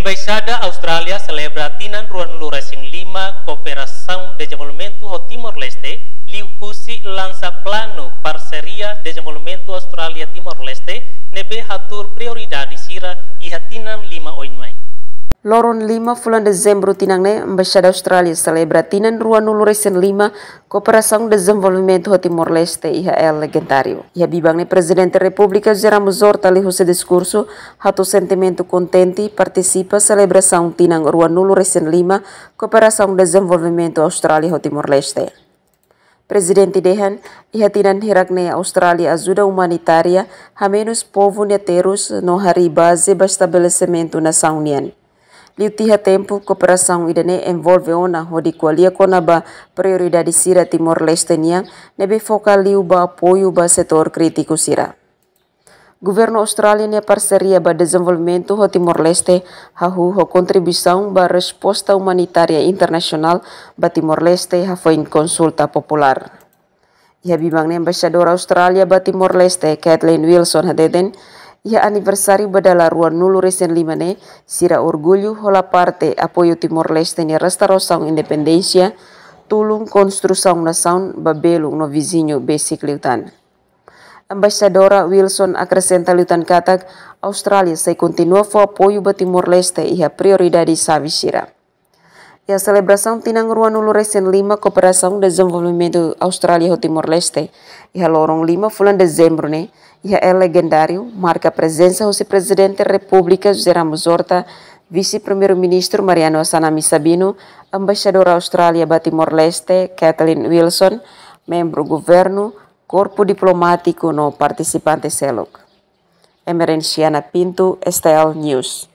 L'Embaixada Australia celebra tinan ruan racing lima cooperação de desenvolvimento ho Timor-Leste liu husi lansa plano parceria development desenvolvimento Australia Timor-Leste nebe hatur prioridade sira ihatinan hatinan lima oinmai. Loron Lima fulan Desember tinang ne Austrália Australia selebratinan rua nuluresen 5 Cooperação de ho Timor-Leste IHL Legendario. Ia bibang ne Presiden Republik Zera muzor tali huse diskursu hatu sentimento kontenti partisipa selebrasang tinang rua nuluresen 5 Cooperação de Desenvolvimento ho Timor-Leste. Presidente Dehan, ihatinan hirakne Austrália Australia azuda Humanitaria hamenus povo terus no hari base ba estabelecimento saunian. saunian. Liu tempo cooperação idane e envolve ona hodi kualia ba prioridade sira Timor-Leste niang nebe foka liu ba apoio ba setor kritiku sira. Governo Australia ne parceria ba desenvolvimento ho Timor-Leste hahu ho contribuição ba resposta humanitária internasional ba Timor-Leste ha foi consulta popular. Ia bimang ne ambasador Australia ba Timor-Leste Kathleen Wilson ha deden ia ya, anniversari ruan nulu resen lima ne, sira orgulyu hola parte apoyo Timor Leste ni restaro saung independensia, tulung na nação babelung no basic liutan. Ambasadora Wilson akresenta Lutan Katak, Australia se kontinua fo apoio ba Timor-Leste ia priori dari Savisira. Ia ya, selebrasaun tinang ruan nulu resen lima kooperasaun de desenvolvimento Australia ho Timor-Leste iha lorong lima fulan dezembro, ne. e é legendário, marca a presença do Presidente da República José Ramos Horta, Vice-Primeiro-Ministro Mariano Sanami Sabino, Embaixadora Austrália Batimor-Leste Kathleen Wilson, membro governo, corpo diplomático no participante CELOC. Emerenciana Pinto, STL News.